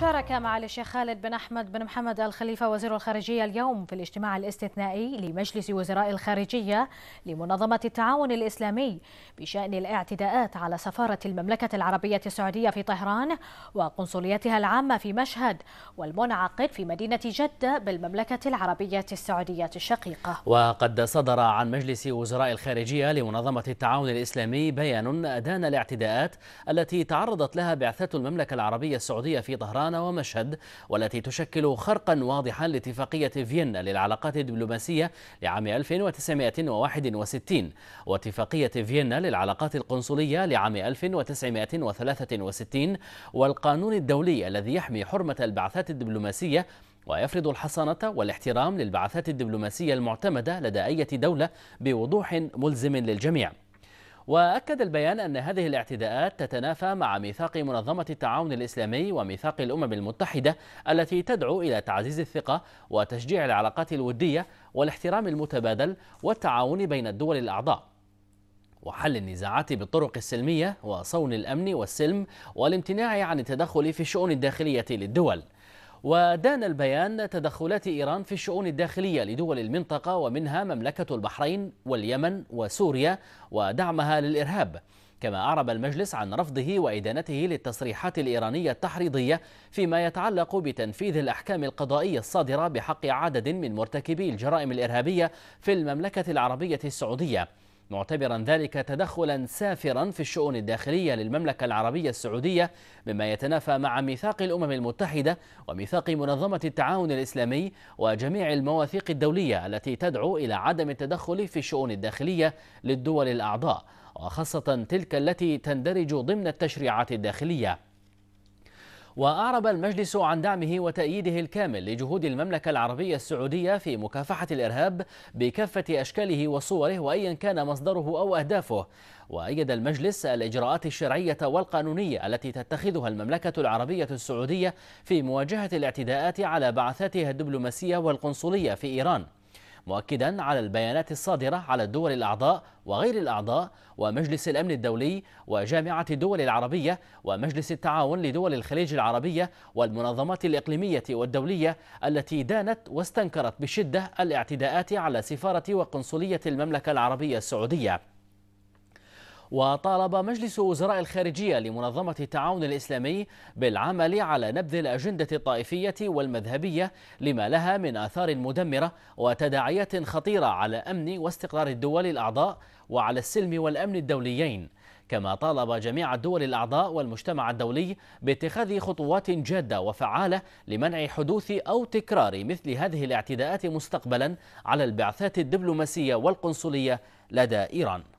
شارك معالي الشيخ خالد بن أحمد بن محمد الخليفة وزير الخارجية اليوم في الاجتماع الاستثنائي لمجلس وزراء الخارجية لمنظمة التعاون الإسلامي بشأن الاعتداءات على سفارة المملكة العربية السعودية في طهران وقنصليتها العامة في مشهد والمنعقد في مدينة جدة بالمملكة العربية السعودية الشقيقة وقد صدر عن مجلس وزراء الخارجية لمنظمة التعاون الإسلامي بيان أدان الاعتداءات التي تعرضت لها بعثة المملكة العربية السعودية في طهران طهران ومشهد والتي تشكل خرقا واضحا لاتفاقية فيينا للعلاقات الدبلوماسية لعام 1961 واتفاقية فيينا للعلاقات القنصلية لعام 1963 والقانون الدولي الذي يحمي حرمة البعثات الدبلوماسية ويفرض الحصانة والاحترام للبعثات الدبلوماسية المعتمدة لدى أي دولة بوضوح ملزم للجميع وأكد البيان أن هذه الاعتداءات تتنافى مع ميثاق منظمة التعاون الإسلامي وميثاق الأمم المتحدة التي تدعو إلى تعزيز الثقة وتشجيع العلاقات الودية والاحترام المتبادل والتعاون بين الدول الأعضاء وحل النزاعات بالطرق السلمية وصون الأمن والسلم والامتناع عن التدخل في الشؤون الداخلية للدول ودان البيان تدخلات إيران في الشؤون الداخلية لدول المنطقة ومنها مملكة البحرين واليمن وسوريا ودعمها للإرهاب كما أعرب المجلس عن رفضه وإدانته للتصريحات الإيرانية التحريضية فيما يتعلق بتنفيذ الأحكام القضائية الصادرة بحق عدد من مرتكبي الجرائم الإرهابية في المملكة العربية السعودية معتبرا ذلك تدخلا سافرا في الشؤون الداخلية للمملكة العربية السعودية مما يتنافى مع ميثاق الأمم المتحدة وميثاق منظمة التعاون الإسلامي وجميع المواثيق الدولية التي تدعو إلى عدم التدخل في الشؤون الداخلية للدول الأعضاء وخاصة تلك التي تندرج ضمن التشريعات الداخلية وأعرب المجلس عن دعمه وتأييده الكامل لجهود المملكة العربية السعودية في مكافحة الإرهاب بكافة أشكاله وصوره وأيا كان مصدره أو أهدافه وأيد المجلس الإجراءات الشرعية والقانونية التي تتخذها المملكة العربية السعودية في مواجهة الاعتداءات على بعثاتها الدبلوماسية والقنصلية في إيران مؤكدا على البيانات الصادرة على الدول الأعضاء وغير الأعضاء ومجلس الأمن الدولي وجامعة الدول العربية ومجلس التعاون لدول الخليج العربية والمنظمات الإقليمية والدولية التي دانت واستنكرت بشدة الاعتداءات على سفارة وقنصلية المملكة العربية السعودية وطالب مجلس وزراء الخارجية لمنظمة التعاون الإسلامي بالعمل على نبذ الأجندة الطائفية والمذهبية لما لها من آثار مدمرة وتداعيات خطيرة على أمن واستقرار الدول الأعضاء وعلى السلم والأمن الدوليين كما طالب جميع الدول الأعضاء والمجتمع الدولي باتخاذ خطوات جادة وفعالة لمنع حدوث أو تكرار مثل هذه الاعتداءات مستقبلا على البعثات الدبلوماسية والقنصلية لدى إيران